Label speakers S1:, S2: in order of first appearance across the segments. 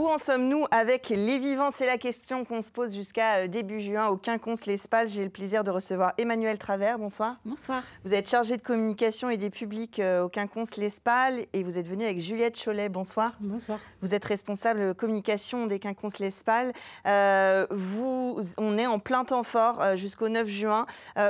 S1: Où en sommes-nous avec les vivants C'est la question qu'on se pose jusqu'à euh, début juin au Quinconce L'Espal. J'ai le plaisir de recevoir Emmanuel Travers. Bonsoir. Bonsoir. Vous êtes chargé de communication et des publics euh, au Quinconce L'Espal et vous êtes venu avec Juliette Cholet. Bonsoir. Bonsoir. Vous êtes responsable euh, communication des Quinconce L'Espal. on est en plein temps fort jusqu'au 9 juin.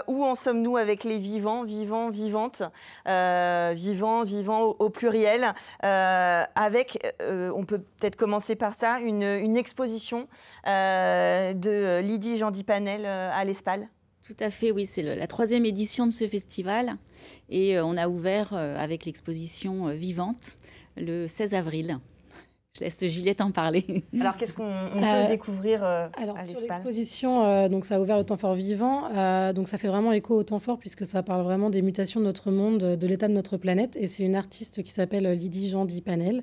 S1: où en sommes-nous avec les vivants, vivants, vivantes, vivants, vivants au, au pluriel Avec, on peut peut-être commencer par ça une, exposition euh,
S2: de Lydie Jandipanel euh, à l'Espal. Tout à fait, oui, c'est la troisième édition de ce festival et euh, on a ouvert avec l'exposition Vivante le 16 avril. Je laisse Juliette en parler. Alors, qu'est-ce qu'on peut
S1: découvrir
S3: Alors, sur l'exposition, donc ça a ouvert le temps fort vivant, donc ça fait vraiment écho au temps fort puisque ça parle vraiment des mutations de notre monde, de l'état de notre planète, et c'est une artiste qui s'appelle Lydie Jandipanel. Panel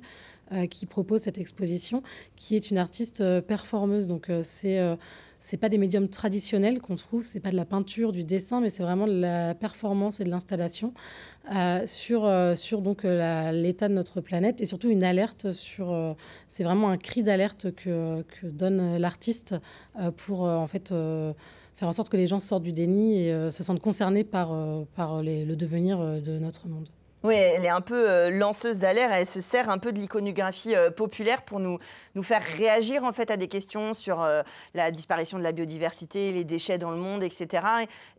S3: euh, qui propose cette exposition, qui est une artiste euh, performeuse. Donc euh, c'est c'est pas des médiums traditionnels qu'on trouve, c'est pas de la peinture, du dessin, mais c'est vraiment de la performance et de l'installation sur, sur donc l'état de notre planète et surtout une alerte sur. c'est vraiment un cri d'alerte que, donne l'artiste pour en fait faire en sorte que les gens sortent du déni et se sentent concernés par, par le devenir de notre monde.
S1: Oui, elle est un peu euh, lanceuse d'alerte, elle se sert un peu de l'iconographie euh, populaire pour nous, nous faire réagir en fait à des questions sur euh, la disparition de la biodiversité, les déchets dans le monde, etc.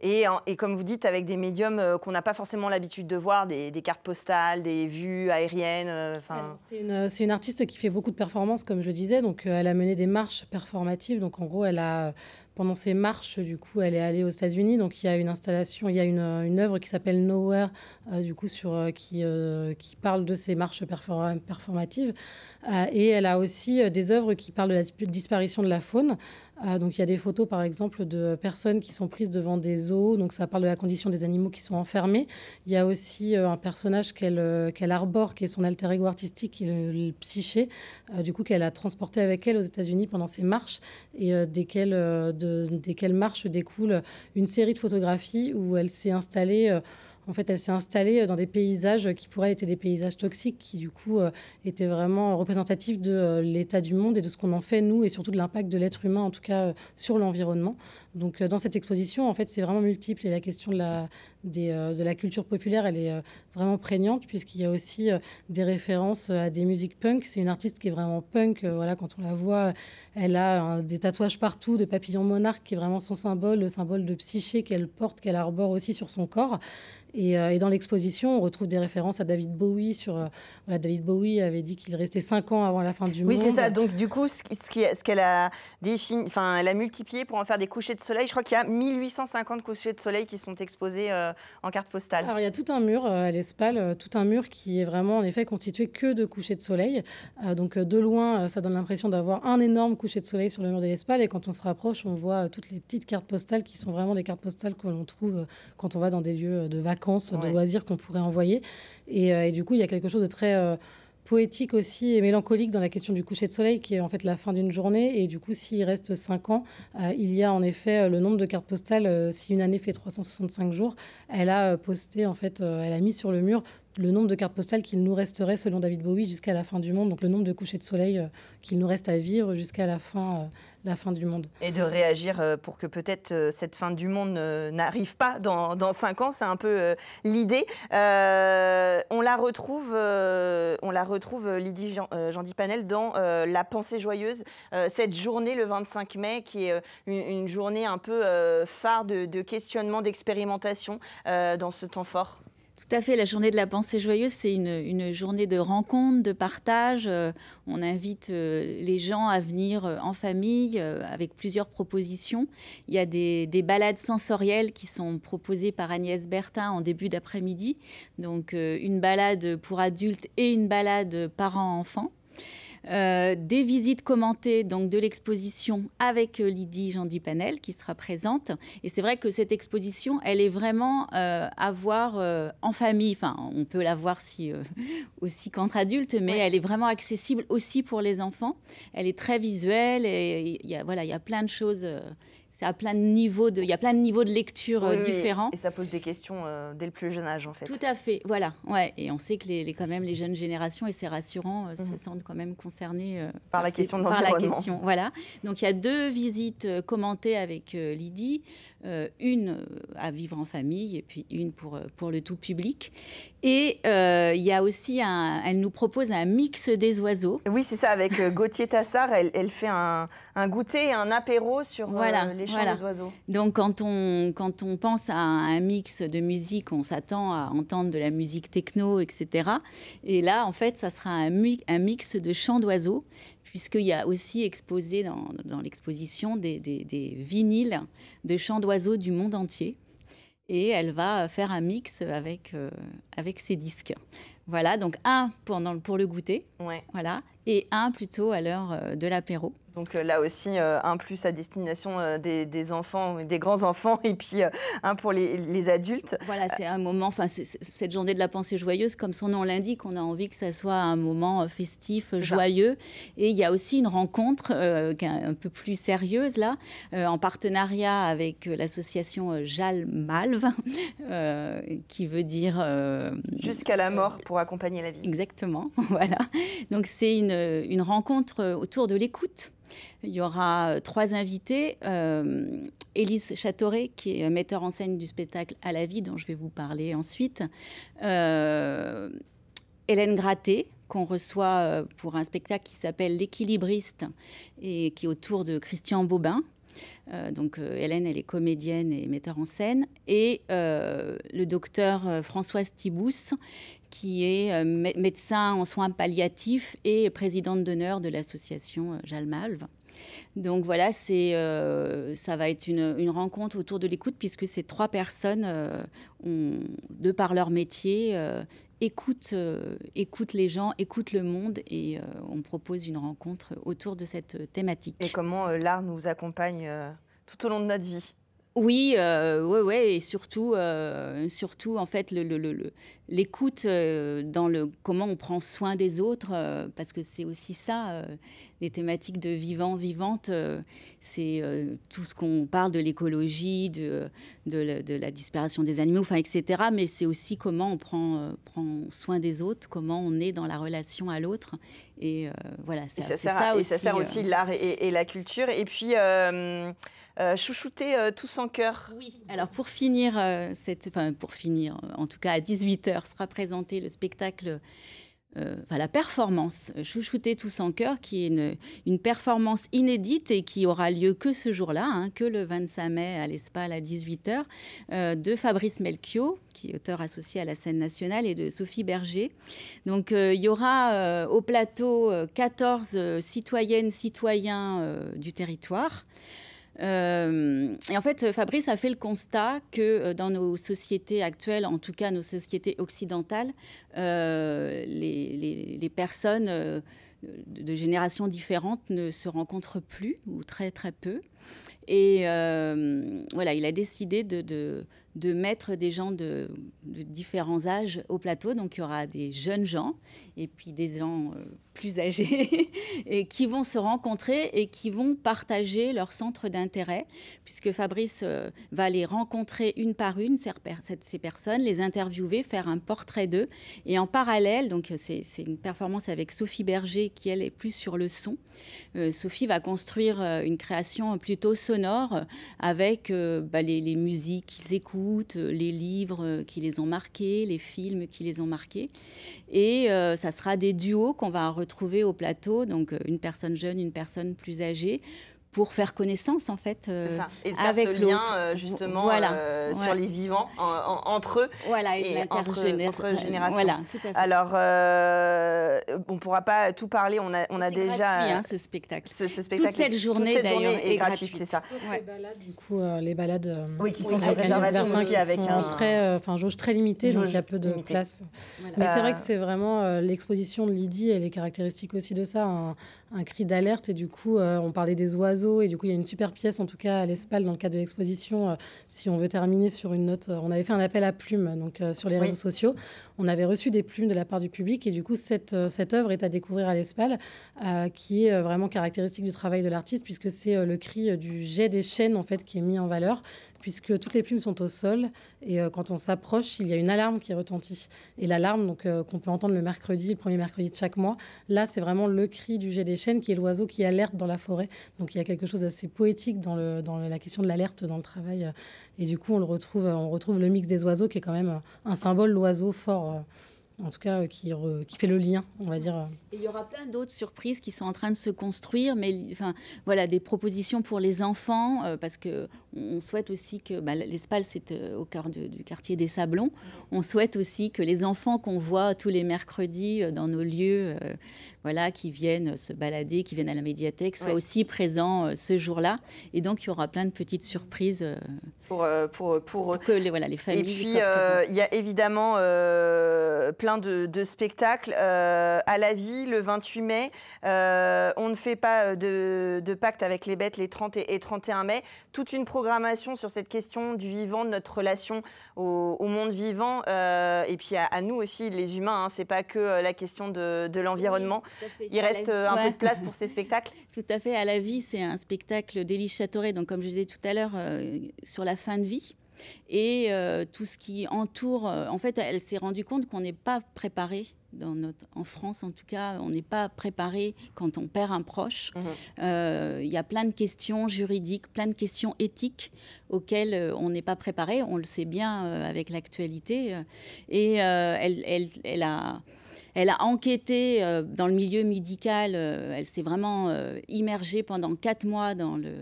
S1: Et, et, comme vous dites, avec des médiums qu'on n'a pas forcément l'habitude de voir, des, cartes postales, des vues aériennes.
S2: C'est
S3: une, une, artiste qui fait beaucoup de performances, comme je disais, donc elle a mené des marches performatives, donc en gros elle a pendant ces marches, du coup, elle est allée aux États-Unis. Donc, il y a une installation, il y a une, œuvre qui s'appelle Nowhere, euh, du coup, sur, euh, qui, euh, qui parle de ces marches performatives. et elle a aussi des œuvres qui parlent de la disparition de la faune. Ah, donc il y a des photos par exemple de personnes qui sont prises devant des zoos, donc ça parle de la condition des animaux qui sont enfermés. Il y a aussi euh, un personnage qu'elle euh, qu'elle arbore, qui est son alter ego artistique, qui le, psyché, euh, du coup qu'elle a transporté avec elle aux États-Unis pendant ses marches, et desquelles, de, desquelles marches découle une série de photographies où elle s'est installée en fait, elle s'est installée euh, dans des paysages euh, qui pourraient être des paysages toxiques, qui du coup euh, étaient vraiment représentatifs de l'état du monde et de ce qu'on en fait nous, et surtout de l'impact de l'être humain, en tout cas sur l'environnement. Donc, dans cette exposition, en fait, c'est vraiment multiple et la question de la, de la culture populaire, elle est vraiment prégnante puisqu'il y a aussi des références à des musiques punk. C'est une artiste qui est vraiment punk. Voilà, quand on la voit, elle a des tatouages partout de papillons monarques qui est vraiment son symbole, le symbole de psyché qu'elle porte, qu'elle arbore aussi sur son corps. Euh, et, dans l'exposition, on retrouve des références à David Bowie. Sur, euh, David Bowie avait dit qu'il restait 5 ans avant la fin du monde. Oui, c'est ça.
S1: Donc, du coup, ce, qu'elle ce a multiplié pour en faire des couchers de soleil. Je crois qu'il y a 1850 couchers de soleil qui sont exposés euh, en carte
S3: postale. Alors, il y a tout un mur à l'Espal, tout un mur qui est vraiment, en effet, constitué que de couchers de soleil. donc, de loin, ça donne l'impression d'avoir un énorme coucher de soleil sur le mur de l'Espal. Et quand on se rapproche, on voit toutes les petites cartes postales qui sont vraiment des cartes postales que l'on trouve quand on va dans des lieux de vacances de loisirs qu'on pourrait envoyer. Euh, et, du coup, il y a quelque chose de très euh, poétique aussi et mélancolique dans la question du coucher de soleil, qui est en fait la fin d'une journée. Et du coup, s'il reste cinq ans, euh, il y a en effet le nombre de cartes postales. si une année fait 365 jours, elle a posté, en fait, elle a mis sur le mur le nombre de cartes postales qu'il nous resterait, selon David Bowie, jusqu'à la fin du monde, donc le nombre de couchers de soleil euh, qu'il nous reste à vivre jusqu'à la, fin, euh, la fin du monde. Et de
S1: réagir euh, pour que peut-être cette fin du monde n'arrive pas dans, dans, cinq ans, c'est un peu l'idée. on la retrouve, on la retrouve Lydie Jean, dipanel dans La pensée joyeuse, cette journée le 25 mai, qui est une, journée un peu phare de, de questionnement, d'expérimentation dans ce
S2: temps fort. Tout à fait, la journée de la pensée joyeuse, c'est une, journée de rencontre, de partage. Euh, on invite euh, les gens à venir euh, en famille avec plusieurs propositions. Il y a des, des, balades sensorielles qui sont proposées par Agnès Bertin en début d'après-midi. Donc une balade pour adultes et une balade parents-enfants. Euh, des visites commentées donc de l'exposition avec euh, Lydie Jandy-Panel qui sera présente. Et c'est vrai que cette exposition, elle est vraiment euh, à voir en famille. Enfin, on peut la voir si, aussi qu'entre adultes, mais elle est vraiment accessible aussi pour les enfants. Elle est très visuelle et il y a, voilà, il y a plein de choses plein de niveaux de, il y a plein de niveaux de lecture euh, différents. Et ça pose des questions euh, dès le plus jeune âge, en fait. Tout à fait, voilà. Ouais. Et on sait que les, les quand même les jeunes générations, et c'est rassurant, euh, se mhm. sentent quand même concernées par, la question de l'environnement. Voilà. Donc il y a deux visites commentées avec Lydie. Euh, une euh, à vivre en famille et puis une pour, euh, pour le tout public. Et il y a aussi elle nous propose un mix des oiseaux. Oui, c'est ça, avec Gauthier Tassard, elle, elle fait un, un, goûter, un apéro sur les chants des oiseaux. Donc quand on, quand on pense à un, mix de musique, on s'attend à entendre de la musique techno, etc. Et là, en fait, ça sera un, un mix de chants d'oiseaux, puisqu'il y a aussi exposé dans, l'exposition des, vinyles de chants d'oiseaux du monde entier. Et elle va faire un mix avec, euh, avec ses disques. Voilà, donc un pour, pour le goûter, voilà, et un plutôt à l'heure euh, de l'apéro. Donc euh, là aussi, euh, un plus à destination euh, des, enfants, des grands-enfants, et puis un pour les, adultes. Voilà, c'est un moment, enfin, cette journée de la pensée joyeuse, comme son nom l'indique, on a envie que ça soit un moment festif, joyeux. Et il y a aussi une rencontre un, peu plus sérieuse, là, en partenariat avec l'association Jal Malve, qui veut dire... Jusqu'à la mort pour accompagner la vie. Exactement, voilà. Donc c'est une rencontre autour de l'écoute. Il y aura euh, trois invités. Euh, Élise Chatoré, qui est metteur en scène du spectacle À la vie, dont je vais vous parler ensuite. Euh, Hélène Gratté, qu'on reçoit pour un spectacle qui s'appelle L'équilibriste et qui est autour de Christian Bobin, euh, donc euh, Hélène, elle est comédienne et metteur en scène. Et euh, le docteur Françoise Thibous, qui est médecin en soins palliatifs et présidente d'honneur de l'association Jalmalve. Donc voilà, c'est, euh, ça va être une, rencontre autour de l'écoute puisque ces trois personnes, euh, de par leur métier, euh, écoutent, écoutent, les gens, écoutent le monde et on propose une rencontre autour de cette thématique. Et comment l'art nous accompagne tout au long de notre vie oui, euh, ouais, et surtout, euh, surtout en fait, l'écoute euh, dans le comment on prend soin des autres, parce que c'est aussi ça, les thématiques de vivant, vivante, c'est tout ce qu'on parle de l'écologie, de, la disparition des animaux, enfin, etc. Mais c'est aussi comment on prend soin des autres, comment on est dans la relation à l'autre, et euh, voilà, ça, ça, sert, aussi, et ça sert aussi euh.
S1: l'art et, la culture. Et puis, euh,
S2: chouchouter tous en cœur. Oui, alors pour finir, cette, enfin, pour finir, en tout cas à 18h sera présenté le spectacle euh, la performance, euh, Chouchouter tous en cœur, qui est une, performance inédite et qui aura lieu que ce jour-là, hein, que le 25 mai à l'Espal à 18h, euh, de Fabrice Melchior, qui est auteur associé à la scène nationale, et de Sophie Berger. Donc il y aura au plateau 14 citoyennes, citoyens du territoire. Euh, et en fait, Fabrice a fait le constat que euh, dans nos sociétés actuelles, en tout cas nos sociétés occidentales, euh, les, les, les, personnes de générations différentes ne se rencontrent plus ou très très peu. Et voilà, il a décidé de, de de mettre des gens de, différents âges au plateau. Donc il y aura des jeunes gens et puis des gens euh, plus âgés et qui vont se rencontrer et qui vont partager leur centre d'intérêt puisque Fabrice euh, va les rencontrer une par une, ces, personnes, les interviewer, faire un portrait d'eux. Et en parallèle, donc c'est une performance avec Sophie Berger qui elle est plus sur le son. Euh, Sophie va construire une création plutôt sonore avec bah, les, les musiques qu'ils écoutent euh, les livres euh, qui les ont marqués, les films qui les ont marqués. Et euh, ça sera des duos qu'on va retrouver au plateau, donc une personne jeune, une personne plus âgée, pour faire connaissance en fait euh, Et avec ce lien euh, justement voilà. Euh, sur les
S1: vivants entre eux et, entre, générations. Voilà, Alors on ne pourra pas tout parler, on a, on a déjà hein, ce spectacle. Ce, spectacle. Toute cette journée, est, gratuite, c'est ça.
S3: Les balades, du coup, les balades oui, qui sont sur avec un très, jauge très limitée, donc il y a peu de place. Mais c'est bah. vrai que c'est vraiment l'exposition de Lydie et les caractéristiques aussi de ça, un, un cri d'alerte et du coup on parlait des oiseaux et du coup, il y a une super pièce, en tout cas à l'ESPAL, dans le cadre de l'exposition. Euh, si on veut terminer sur une note, euh, on avait fait un appel à plumes donc, euh, sur les réseaux sociaux. On avait reçu des plumes de la part du public. Et du coup, cette, cette œuvre est à découvrir à l'ESPAL, qui est vraiment caractéristique du travail de l'artiste, puisque c'est le cri du jet des chaînes, en fait, qui est mis en valeur, puisque toutes les plumes sont au sol. Et quand on s'approche, il y a une alarme qui retentit. Et l'alarme, donc, qu'on peut entendre le mercredi, le premier mercredi de chaque mois, là, c'est vraiment le cri du jet des chaînes, qui est l'oiseau qui alerte dans la forêt. Donc, il y a quelque chose d'assez poétique dans, le, dans la question de l'alerte dans le travail. Euh, et du coup, on le retrouve, euh, on retrouve le mix des oiseaux qui est quand même euh, un symbole, l'oiseau fort en tout cas, euh, qui, qui, fait le lien, on va dire.
S2: il y aura plein d'autres surprises qui sont en train de se construire, mais enfin, voilà, des propositions pour les enfants, euh, parce que on souhaite aussi que bah, l'Espal, c'est euh, au cœur du quartier des Sablons. On souhaite aussi que les enfants qu'on voit tous les mercredis dans nos lieux, voilà, qui viennent se balader, qui viennent à la médiathèque, soient aussi présents ce jour-là. Et donc, il y aura plein de petites surprises pour, pour, pour, que les, voilà, les familles. Et puis,
S1: il y a évidemment plein de, de spectacles. Euh, à la vie, le 28 mai, euh, on ne fait pas euh, de, pacte avec les bêtes les 30 et, 31 mai. Toute une programmation sur cette question du vivant, de notre relation au, monde vivant et puis à, nous aussi, les humains. Hein. c'est pas que la question de, l'environnement. Il reste un peu de place pour ces
S2: spectacles. Tout à fait. À la vie, c'est un spectacle d'Élie châteauré donc comme je disais tout à l'heure, sur la fin de vie et euh, tout ce qui entoure. Euh, en fait, elle s'est rendue compte qu'on n'est pas préparé. Dans notre, en France, en tout cas, on n'est pas préparé quand on perd un proche. Mhm. Euh, il y a plein de questions juridiques, plein de questions éthiques auxquelles on n'est pas préparé. On le sait bien avec l'actualité. Et elle, elle, elle a elle a enquêté euh, dans le milieu médical. Euh, elle s'est vraiment euh, immergée pendant quatre mois dans le,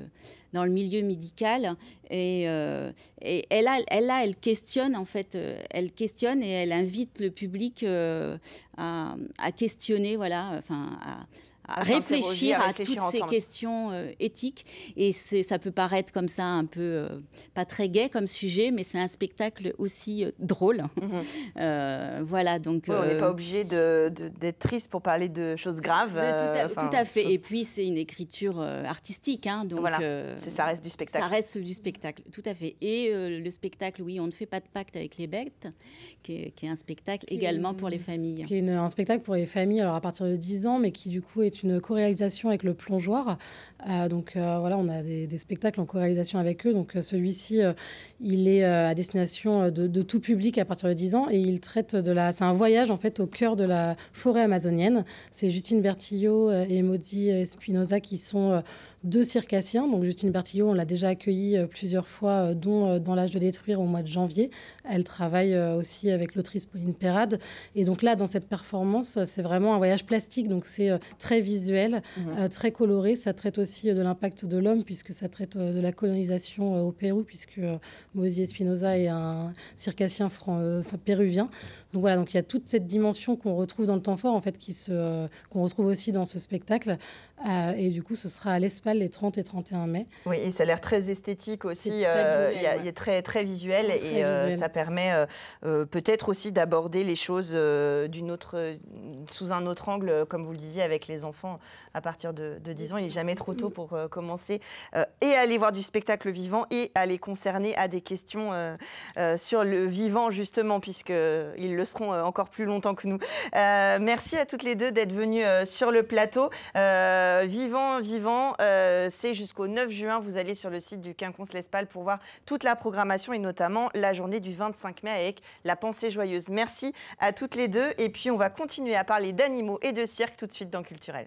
S2: dans le milieu médical. Et, et elle, a, elle, a, elle questionne, en fait, elle questionne et elle invite le public à, à, questionner, voilà, enfin, à réfléchir, à, toutes ces questions euh, éthiques. Et ça peut paraître comme ça un peu euh, pas très gai comme sujet, mais c'est un spectacle aussi euh, drôle. Mhm. voilà, donc. on n'est pas obligé
S1: d'être triste pour parler de choses graves. tout, à,
S2: fait. Et puis c'est une écriture artistique, hein, donc. Voilà. ça reste du spectacle. Ça reste du spectacle, tout à fait. Et le spectacle, oui, on ne fait pas de pacte avec les bêtes, qui est, un spectacle également pour les familles. Qui
S3: est un spectacle pour les familles, alors à partir de 10 ans, mais qui du coup est une co-réalisation avec le plongeoir. Euh, donc euh, voilà, on a des, spectacles en co-réalisation avec eux. Donc euh, celui-ci, il est à destination de, tout public à partir de 10 ans et il traite de la. C'est un voyage en fait au cœur de la forêt amazonienne. C'est Justine Bertillot et Maudie Espinoza qui sont deux circassiens. Donc Justine Bertillot, on l'a déjà accueillie plusieurs fois, dont dans l'âge de détruire au mois de janvier. Elle travaille aussi avec l'autrice Pauline Perrade. Et donc là, dans cette performance, c'est vraiment un voyage plastique. Donc c'est très visuel, mhm. euh, très coloré. Ça traite aussi euh, de l'impact de l'homme, puisque ça traite euh, de la colonisation au Pérou, puisque Mosier Spinoza est un circassien péruvien. Donc voilà, donc il y a toute cette dimension qu'on retrouve dans le temps fort, en fait, qui se, qu'on retrouve aussi dans ce spectacle. et du coup, ce sera à l'Espal les 30 et 31 mai. Oui, et ça a
S1: l'air très esthétique aussi. il est très, très visuel et ça permet peut-être aussi d'aborder les choses d'une autre, sous un autre angle, comme vous le disiez, avec les enfants enfants à partir de, 10 ans. Il n'est jamais trop tôt pour euh, commencer euh, et aller voir du spectacle vivant et aller concerner à des questions euh, sur le vivant, justement, puisqu'ils le seront encore plus longtemps que nous. merci à toutes les deux d'être venues sur le plateau. vivant, vivant, c'est jusqu'au 9 juin. Vous allez sur le site du Quinconce L'Espal pour voir toute la programmation et notamment la journée du 25 mai avec la pensée joyeuse. Merci à toutes les deux. Et puis, on va continuer à parler d'animaux et de cirque tout de suite dans Culturel.